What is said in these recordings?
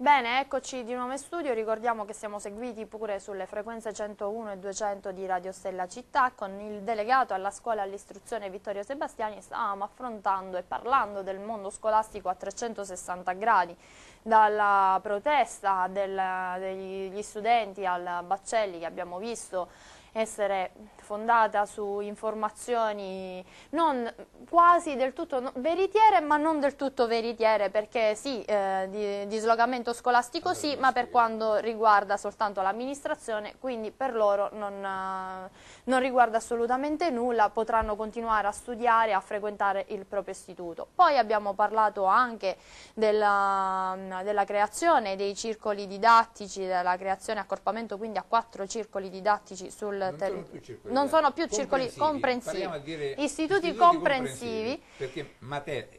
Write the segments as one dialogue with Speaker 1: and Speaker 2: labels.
Speaker 1: Bene, eccoci di nuovo in studio, ricordiamo che siamo seguiti pure sulle frequenze 101 e 200 di Radio Stella Città con il delegato alla scuola e all'istruzione Vittorio Sebastiani stavamo affrontando e parlando del mondo scolastico a 360 gradi dalla protesta del, degli studenti al Baccelli che abbiamo visto essere fondata su informazioni non quasi del tutto veritiere, ma non del tutto veritiere, perché sì, eh, di, di slogamento scolastico sì, ma per quanto riguarda soltanto l'amministrazione, quindi per loro non, eh, non riguarda assolutamente nulla, potranno continuare a studiare, a frequentare il proprio istituto. Poi abbiamo parlato anche della, della creazione dei circoli didattici, della creazione e accorpamento quindi a quattro circoli didattici sul territorio
Speaker 2: non sono più circoli comprensivi, istituti, istituti comprensivi, comprensivi mater-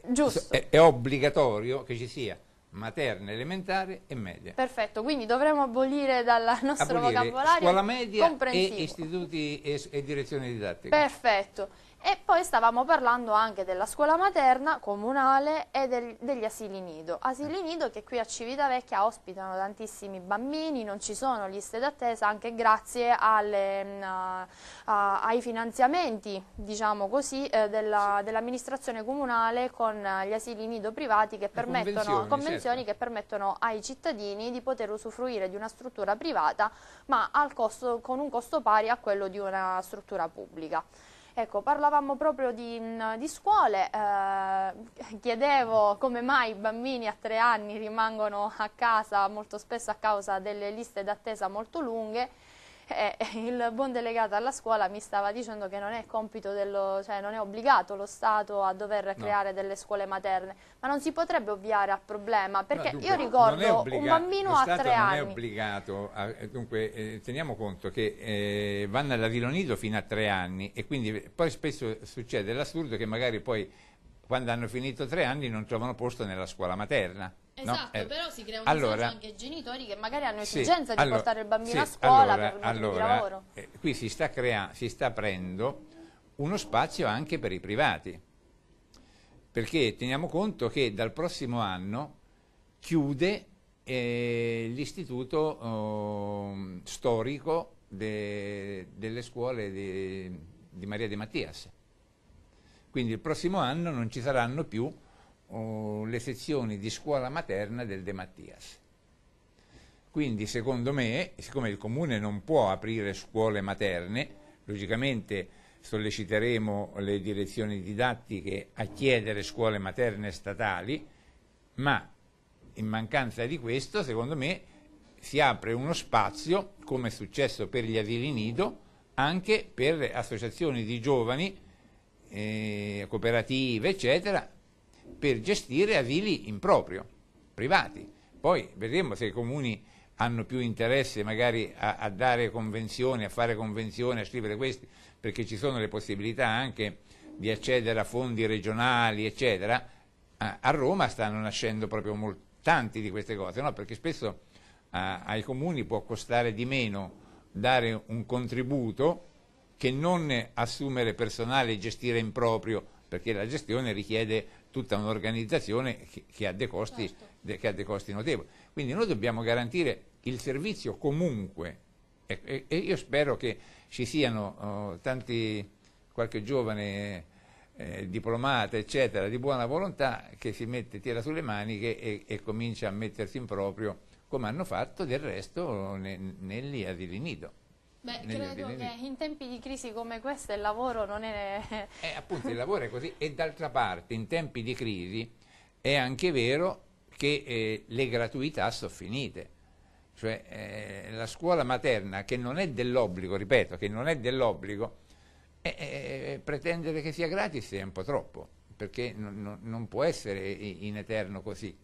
Speaker 2: è, è obbligatorio che ci sia materna, elementare e media.
Speaker 1: Perfetto, quindi dovremmo abolire dal nostro abolire vocabolario scuola media e
Speaker 2: istituti e, e direzioni didattiche.
Speaker 1: Perfetto. E poi stavamo parlando anche della scuola materna comunale e del, degli asili nido. Asili mm. nido che qui a Civitavecchia ospitano tantissimi bambini, non ci sono liste d'attesa anche grazie alle, mm, a, a, ai finanziamenti diciamo così, eh, dell'amministrazione dell comunale con gli asili nido privati che permettono, convenzioni, convenzioni certo. che permettono ai cittadini di poter usufruire di una struttura privata ma costo, con un costo pari a quello di una struttura pubblica. Ecco, parlavamo proprio di, mm, di scuole, eh, chiedevo come mai i bambini a tre anni rimangono a casa molto spesso a causa delle liste d'attesa molto lunghe e il buon delegato alla scuola mi stava dicendo che non è compito dello, cioè non è obbligato lo Stato a dover no. creare delle scuole materne, ma non si potrebbe ovviare al problema, perché dunque, io ricordo un bambino a tre anni. Non è
Speaker 2: obbligato, a, eh, dunque eh, teniamo conto che eh, vanno all'asilo nido fino a tre anni e quindi eh, poi spesso succede l'assurdo che magari poi quando hanno finito tre anni non trovano posto nella scuola materna. Esatto, no? eh, però
Speaker 1: si crea un allora, anche ai genitori che magari hanno sì, esigenza di allora, portare il bambino sì, a scuola allora, per motivi allora, di lavoro. Eh,
Speaker 2: qui si sta, crea- si sta aprendo uno spazio anche per i privati, perché teniamo conto che dal prossimo anno chiude eh, l'istituto oh, storico de, delle scuole di, di Maria De Mattias. Quindi il prossimo anno non ci saranno più oh, le sezioni di scuola materna del De Mattias. Quindi secondo me, siccome il comune non può aprire scuole materne, logicamente solleciteremo le direzioni didattiche a chiedere scuole materne statali, ma in mancanza di questo, secondo me, si apre uno spazio, come è successo per gli asili nido, anche per associazioni di giovani, eh, cooperative, eccetera, per gestire asili in proprio, privati. Poi vedremo se i comuni hanno più interesse magari a, a dare convenzioni, a fare convenzioni, a scrivere questi, perché ci sono le possibilità anche di accedere a fondi regionali, eccetera. A, Roma stanno nascendo proprio molti, tanti di queste cose, no? perché spesso a, ai comuni può costare di meno dare un contributo che non assumere personale e gestire in proprio, perché la gestione richiede tutta un'organizzazione che, che, ha costi, certo. che, ha dei costi, notevoli. Quindi noi dobbiamo garantire il servizio comunque e, e, e io spero che ci siano oh, tanti, qualche giovane eh, diplomata, eccetera, di buona volontà che si mette, tira sulle maniche e, e comincia a mettersi in proprio, come hanno fatto del resto ne, negli asili nido. Beh, credo che
Speaker 1: in tempi di crisi come questa il lavoro non è... Eh,
Speaker 2: appunto, il lavoro è così e d'altra parte in tempi di crisi è anche vero che eh, le gratuità sono finite. Cioè eh, la scuola materna che non è dell'obbligo, ripeto, che non è dell'obbligo, eh, eh, eh, pretendere che sia gratis è un po' troppo, perché non, non può essere in eterno così.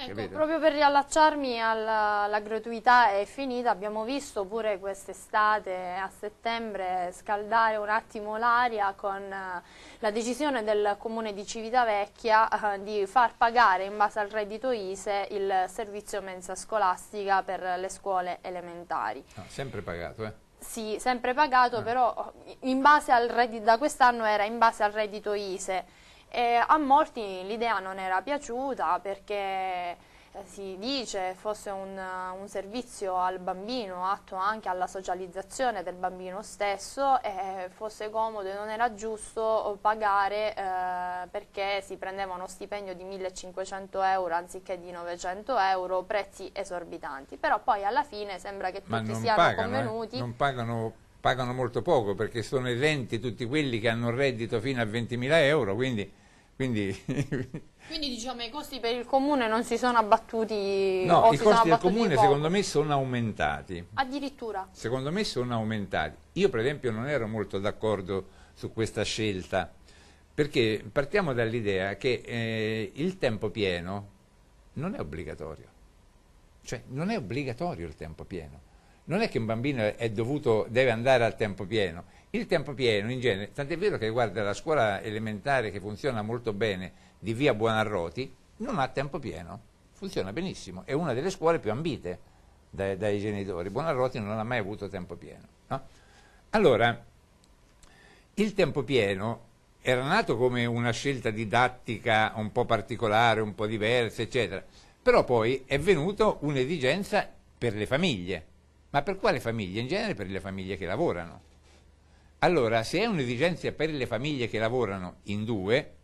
Speaker 2: Ecco, proprio
Speaker 1: per riallacciarmi alla, alla gratuità è finita, abbiamo visto pure quest'estate a settembre scaldare un attimo l'aria con eh, la decisione del comune di Civitavecchia eh, di far pagare in base al reddito ISE il servizio mensa scolastica per le scuole elementari.
Speaker 2: Ah, sempre pagato, eh?
Speaker 1: Sì, sempre pagato, ah. però da quest'anno era in base al reddito ISE e a molti l'idea non era piaciuta perché eh, si dice fosse un, un, servizio al bambino atto anche alla socializzazione del bambino stesso e fosse comodo e non era giusto pagare eh, perché si prendeva uno stipendio di 1500 euro anziché di 900 euro prezzi esorbitanti però poi alla fine sembra che tutti siano pagano, eh? convenuti eh? non
Speaker 2: pagano pagano molto poco perché sono esenti tutti quelli che hanno un reddito fino a 20.000 euro, quindi... Quindi,
Speaker 1: quindi diciamo, i costi per il comune non si sono abbattuti? No, i costi del comune secondo
Speaker 2: me sono aumentati.
Speaker 1: Addirittura?
Speaker 2: Secondo me sono aumentati. Io per esempio non ero molto d'accordo su questa scelta, perché partiamo dall'idea che eh, il tempo pieno non è obbligatorio. Cioè non è obbligatorio il tempo pieno non è che un bambino dovuto, deve andare al tempo pieno, il tempo pieno in genere, tant'è vero che guarda la scuola elementare che funziona molto bene di via Buonarroti, non ha tempo pieno, funziona benissimo, è una delle scuole più ambite dai, dai genitori, Buonarroti non ha mai avuto tempo pieno. No? Allora, il tempo pieno era nato come una scelta didattica un po' particolare, un po' diversa, eccetera, però poi è venuto un'esigenza per le famiglie ma per quale famiglia? In genere per le famiglie che lavorano. Allora, se è un'esigenza per le famiglie che lavorano in due,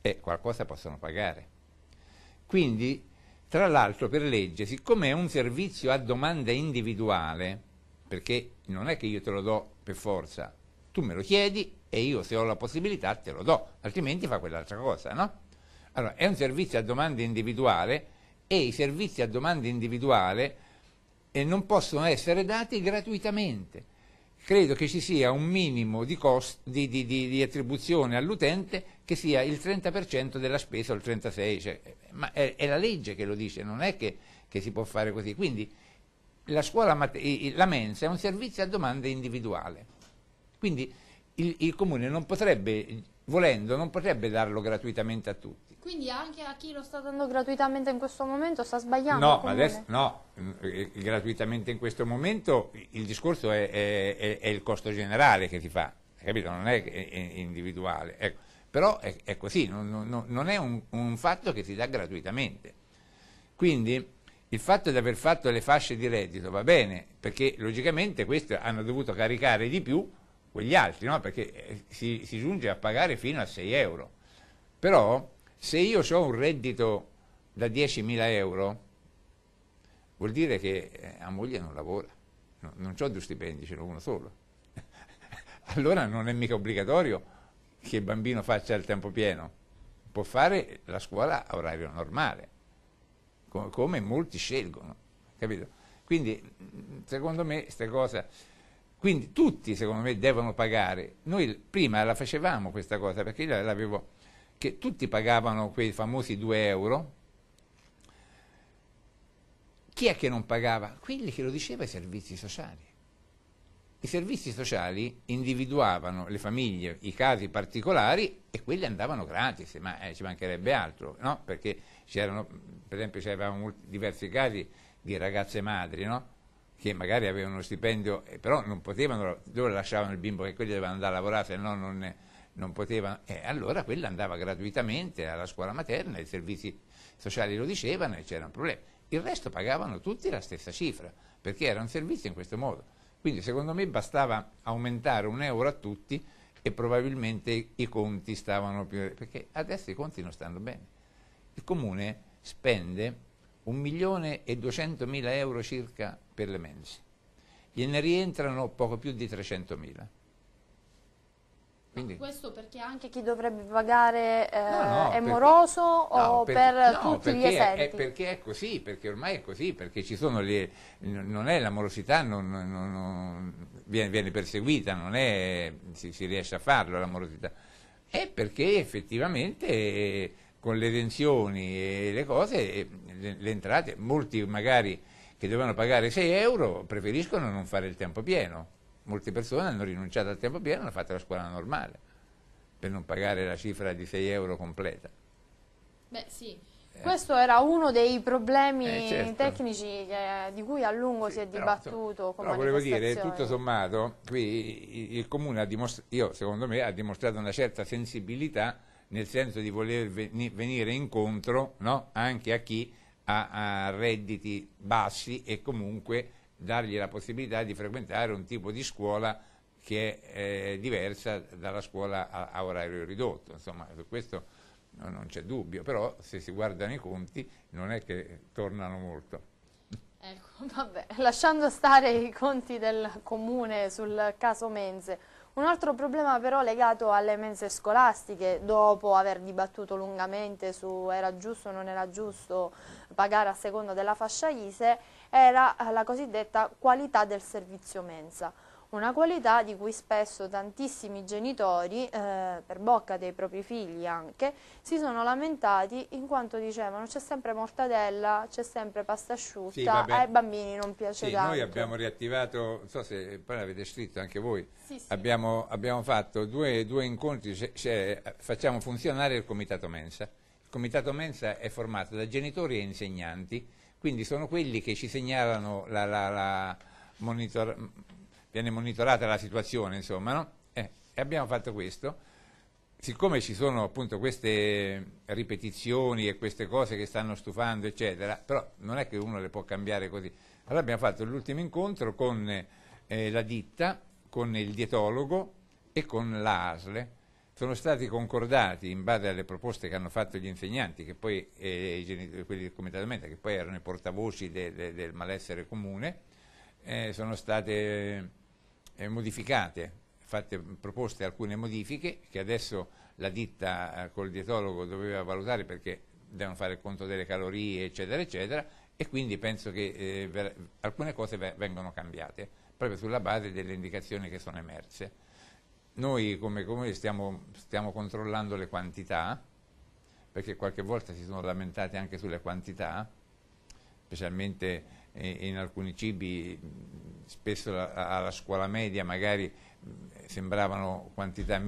Speaker 2: eh, qualcosa possono pagare. Quindi, tra l'altro, per legge, siccome è un servizio a domanda individuale, perché non è che io te lo do per forza, tu me lo chiedi e io se ho la possibilità te lo do, altrimenti fa quell'altra cosa, no? Allora, è un servizio a domanda individuale e i servizi a domanda individuale e non possono essere dati gratuitamente. Credo che ci sia un minimo di, cost, di, di, di attribuzione all'utente che sia il 30% della spesa o il 36%, cioè, ma è, è, la legge che lo dice, non è che, che si può fare così. Quindi la, scuola, la mensa è un servizio a domanda individuale, quindi il, il Comune non potrebbe volendo non potrebbe darlo gratuitamente a tutti.
Speaker 1: Quindi anche a chi lo sta dando gratuitamente in questo momento sta sbagliando? No, adesso,
Speaker 2: no mm, eh, gratuitamente in questo momento il discorso è, è, è il costo generale che si fa, capito? non è, individuale. Ecco. Però è, è così, non, non, non è un, un, fatto che si dà gratuitamente. Quindi il fatto di aver fatto le fasce di reddito va bene, perché logicamente queste hanno dovuto caricare di più quegli altri, no? perché eh, si, si, giunge a pagare fino a 6 euro. Però se io ho un reddito da 10.000 euro, vuol dire che la eh, moglie non lavora, no, non ho due stipendi, ce n'è uno solo. allora non è mica obbligatorio che il bambino faccia il tempo pieno, può fare la scuola a orario normale, come molti scelgono, capito? Quindi mm, secondo me queste cose quindi tutti, secondo me, devono pagare. Noi prima la facevamo questa cosa, perché io l'avevo... che tutti pagavano quei famosi 2 euro. Chi è che non pagava? Quelli che lo diceva i servizi sociali. I servizi sociali individuavano le famiglie, i casi particolari e quelli andavano gratis, ma eh, ci mancherebbe altro, no? Perché c'erano, per esempio, c'erano diversi casi di ragazze madri, no? che magari avevano uno stipendio, eh, però non potevano, dove lasciavano il bimbo che quelli dovevano andare a lavorare, se no non, non potevano. E allora quella andava gratuitamente alla scuola materna, i servizi sociali lo dicevano e c'era un problema. Il resto pagavano tutti la stessa cifra, perché era un servizio in questo modo. Quindi secondo me bastava aumentare un euro a tutti e probabilmente i conti stavano più... perché adesso i conti non stanno bene. Il comune spende 1 milione e 200 mila euro circa per le mense. Gliene rientrano poco più di 300 mila. Quindi...
Speaker 1: Questo perché anche chi dovrebbe pagare eh, no, no, è moroso perché, o no, per, per tutti gli esempi? È,
Speaker 2: perché è così, perché ormai è così, perché ci sono le, non è la morosità, non, non, non, viene, viene, perseguita, non è, si, si, riesce a farlo la morosità. È perché effettivamente con le tensioni e le cose, le, le entrate, molti magari che dovevano pagare 6 euro preferiscono non fare il tempo pieno. Molte persone hanno rinunciato al tempo pieno e hanno fatto la scuola normale per non pagare la cifra di 6 euro completa.
Speaker 1: Beh sì, eh. questo era uno dei problemi eh, certo. tecnici che, eh, di cui a lungo sì, si è dibattuto. Però, però volevo dire, tutto
Speaker 2: sommato, qui il, il Comune ha dimostrato, secondo me, ha dimostrato una certa sensibilità nel senso di voler venire incontro no? anche a chi ha, redditi bassi e comunque dargli la possibilità di frequentare un tipo di scuola che è diversa dalla scuola a, orario ridotto. Insomma, su questo non c'è dubbio, però se si guardano i conti non è che tornano molto.
Speaker 1: Ecco, vabbè, lasciando stare i conti del comune sul caso Menze, un altro problema però legato alle mense scolastiche, dopo aver dibattuto lungamente su era giusto o non era giusto pagare a seconda della fascia ISE, era la cosiddetta qualità del servizio mensa una qualità di cui spesso tantissimi genitori, eh, per bocca dei propri figli anche, si sono lamentati in quanto dicevano c'è sempre mortadella, c'è sempre pasta asciutta, sì, ai bambini non piace sì, tanto. Noi abbiamo
Speaker 2: riattivato, non so se poi l'avete scritto anche voi, sì, sì. Abbiamo, abbiamo, fatto due, due incontri, se, se, facciamo funzionare il comitato mensa. Il comitato mensa è formato da genitori e insegnanti, quindi sono quelli che ci segnalano la, la, la monitor, viene monitorata la situazione, insomma, no? eh, e abbiamo fatto questo. Siccome ci sono appunto queste ripetizioni e queste cose che stanno stufando, eccetera, però non è che uno le può cambiare così. Allora abbiamo fatto l'ultimo incontro con eh, la ditta, con il dietologo e con l'ASLE. Sono stati concordati, in base alle proposte che hanno fatto gli insegnanti, che poi, eh, i genitori, quelli del comitato menta, che poi erano i portavoci de, de, del malessere comune, eh, sono state eh, modificate, fatte proposte alcune modifiche che adesso la ditta eh, col dietologo doveva valutare perché devono fare il conto delle calorie eccetera eccetera e quindi penso che eh, alcune cose vengono cambiate proprio sulla base delle indicazioni che sono emerse. Noi come Comune stiamo, stiamo controllando le quantità perché qualche volta si sono lamentati anche sulle quantità specialmente eh, in alcuni cibi spesso alla scuola media magari sembravano quantità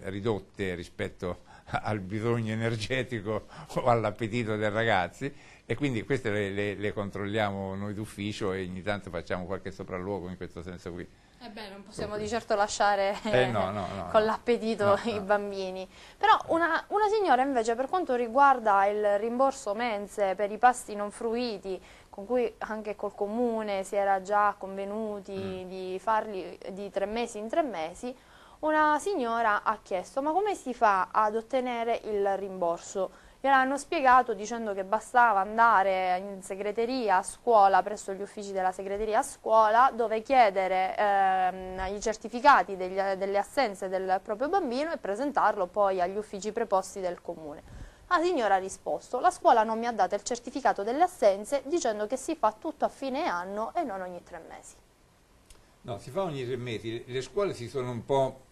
Speaker 2: ridotte rispetto al bisogno energetico o all'appetito dei ragazzi e quindi queste le, le, le controlliamo noi d'ufficio e ogni tanto facciamo qualche sopralluogo in questo senso qui.
Speaker 1: Eh non possiamo di certo lasciare eh, no, no, no, con l'appetito i bambini. Però una, una signora invece per quanto riguarda il rimborso mense per i pasti non fruiti, con cui anche col comune si era già convenuti mm. di farli di tre mesi in tre mesi, una signora ha chiesto ma come si fa ad ottenere il rimborso? Gliel'hanno spiegato dicendo che bastava andare in segreteria a scuola, presso gli uffici della segreteria a scuola, dove chiedere ehm, i certificati degli, delle assenze del proprio bambino e presentarlo poi agli uffici preposti del comune. La signora ha risposto, la scuola non mi ha dato il certificato delle assenze dicendo che si fa tutto a fine anno e non ogni tre mesi.
Speaker 2: No, si fa ogni tre mesi. Le scuole si sono un po'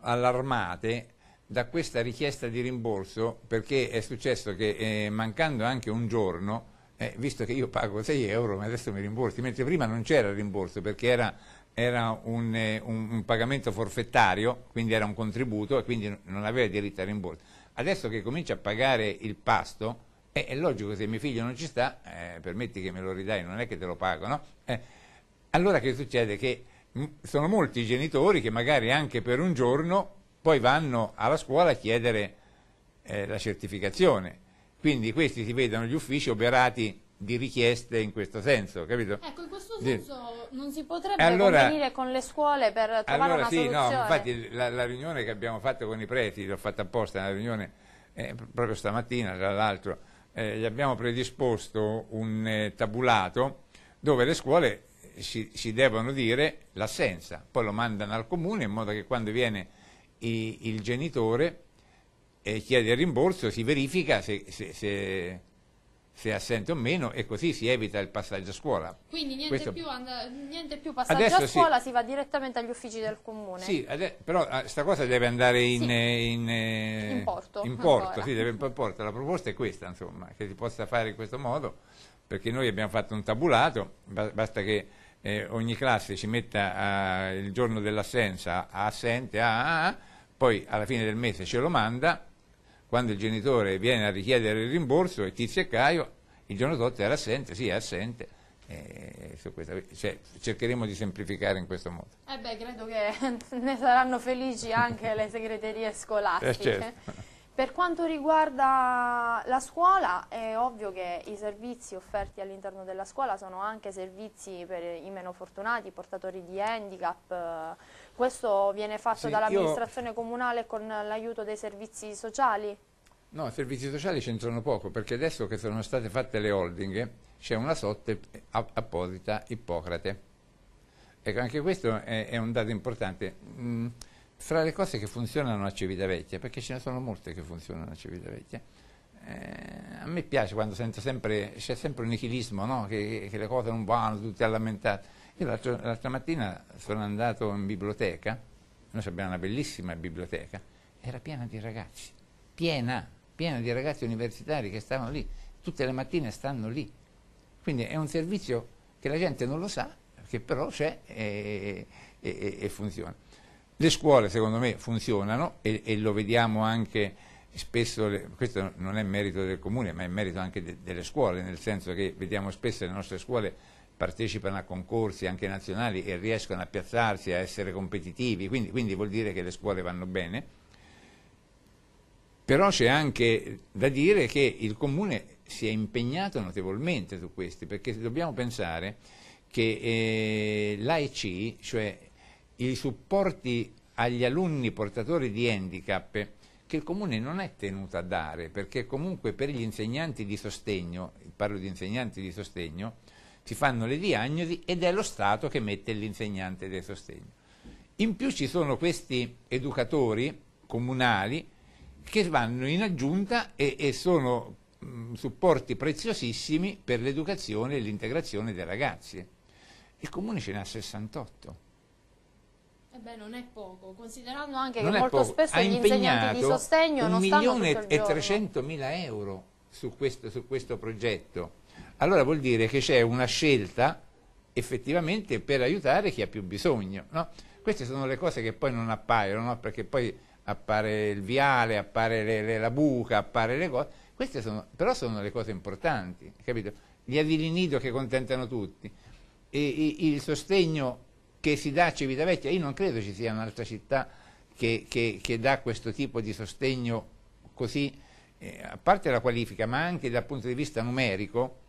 Speaker 2: allarmate da questa richiesta di rimborso perché è successo che eh, mancando anche un giorno, eh, visto che io pago 6 euro ma adesso mi rimborsi, mentre prima non c'era rimborso perché era, era un, eh, un, un, pagamento forfettario, quindi era un contributo e quindi non aveva diritto al rimborso. Adesso che comincio a pagare il pasto, eh, è logico che se mio figlio non ci sta, eh, permetti che me lo ridai, non è che te lo pago, no? Eh, allora che succede? Che mm, sono molti i genitori che magari anche per un giorno poi vanno alla scuola a chiedere eh, la certificazione. Quindi questi si vedono gli uffici oberati di richieste in questo senso, capito? Ecco, in questo senso
Speaker 1: non si potrebbe allora, convenire con le scuole per trovare allora, una sì, soluzione? No, infatti
Speaker 2: la, la, riunione che abbiamo fatto con i preti, l'ho fatta apposta, una riunione eh, proprio stamattina tra l'altro, eh, gli abbiamo predisposto un eh, tabulato dove le scuole si, si devono dire l'assenza, poi lo mandano al comune in modo che quando viene i, il genitore e eh, chiede il rimborso si verifica se, se, se se è assente o meno e così si evita il passaggio a scuola. Quindi niente, Questo... più,
Speaker 1: and... niente più, passaggio adesso a scuola, sì. si va direttamente agli uffici del comune. Sì,
Speaker 2: ade... però questa ah, cosa deve andare in, sì. Eh, in, eh, in porto. In porto, sì, deve, porto, La proposta è questa, insomma, che si possa fare in questo modo, perché noi abbiamo fatto un tabulato, basta che eh, ogni classe ci metta eh, il giorno dell'assenza assente, a, a, a, poi alla fine del mese ce lo manda quando il genitore viene a richiedere il rimborso e tizio e Caio, il giorno dopo era assente, sì è assente, eh, cioè, cercheremo di semplificare in questo modo.
Speaker 1: Eh beh, credo che ne saranno felici anche le segreterie scolastiche. Eh certo. Per quanto riguarda la scuola, è ovvio che i servizi offerti all'interno della scuola sono anche servizi per i meno fortunati, portatori di handicap, questo viene fatto sì, dall'amministrazione io... comunale con l'aiuto dei servizi sociali?
Speaker 2: No, i servizi sociali c'entrano poco perché adesso che sono state fatte le holding c'è una sorte apposita Ippocrate. Ecco, anche questo è, è un dato importante. Mm, fra le cose che funzionano a Civitavecchia, perché ce ne sono molte che funzionano a Civitavecchia, eh, a me piace quando sento sempre, c'è sempre un nichilismo, no? che, che le cose non vanno, tutti a lamentare io l'altro, l'altra mattina sono andato in biblioteca, noi abbiamo una bellissima biblioteca, era piena di ragazzi, piena, piena di ragazzi universitari che stavano lì, tutte le mattine stanno lì. Quindi è un servizio che la gente non lo sa, che però c'è e, e, e funziona. Le scuole secondo me funzionano e, e lo vediamo anche spesso, le, questo non è merito del comune ma è merito anche de, delle scuole, nel senso che vediamo spesso le nostre scuole partecipano a concorsi anche nazionali e riescono a piazzarsi, a essere competitivi, quindi, quindi vuol dire che le scuole vanno bene. Però c'è anche da dire che il Comune si è impegnato notevolmente su questi, perché dobbiamo pensare che eh, l'AEC, cioè i supporti agli alunni portatori di handicap, che il Comune non è tenuto a dare, perché comunque per gli insegnanti di sostegno, parlo di insegnanti di sostegno, si fanno le diagnosi ed è lo Stato che mette l'insegnante del sostegno. In più ci sono questi educatori comunali che vanno in aggiunta e, e sono mh, mm, supporti preziosissimi per l'educazione e l'integrazione dei ragazzi. Il comune ce ne ha 68.
Speaker 1: Eh beh, non è poco, considerando anche non che molto poco. spesso ha gli insegnanti di sostegno non stanno tutto il giorno. 1 milione e
Speaker 2: 300 euro su questo, su questo progetto allora vuol dire che c'è una scelta effettivamente per aiutare chi ha più bisogno. No? Queste sono le cose che poi non appaiono, no? perché poi appare il viale, appare le, le, la buca, appare le cose. Queste sono, però sono le cose importanti, capito? Gli asili nido che contentano tutti, e, e, il sostegno che si dà a Civitavecchia, io non credo ci sia un'altra città che, che, che dà questo tipo di sostegno così, eh, a parte la qualifica, ma anche dal punto di vista numerico,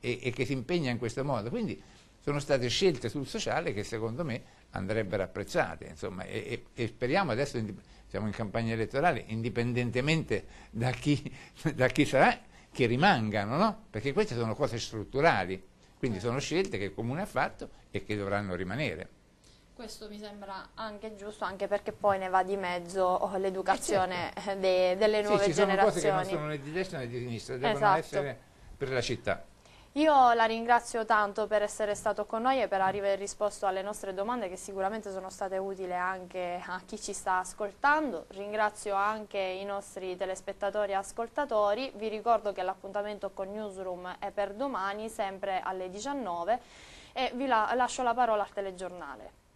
Speaker 2: e, e che si impegna in questo modo. Quindi sono state scelte sul sociale che secondo me andrebbero apprezzate. Insomma, e, e, speriamo adesso, siamo in campagna elettorale, indipendentemente da chi, da chi sarà, che rimangano, no? perché queste sono cose strutturali, quindi sono scelte che il Comune ha fatto e che dovranno rimanere.
Speaker 1: Questo mi sembra anche giusto, anche perché poi ne va di mezzo oh, l'educazione eh certo. Eh, delle nuove sì, ci generazioni. sono cose che non sono
Speaker 2: né di destra né di sinistra, devono esatto. essere per la città.
Speaker 1: Io la ringrazio tanto per essere stato con noi e per aver risposto alle nostre domande che sicuramente sono state utili anche a chi ci sta ascoltando. Ringrazio anche i nostri telespettatori e ascoltatori. Vi ricordo che l'appuntamento con Newsroom è per domani, sempre alle 19 e vi la lascio la parola al telegiornale.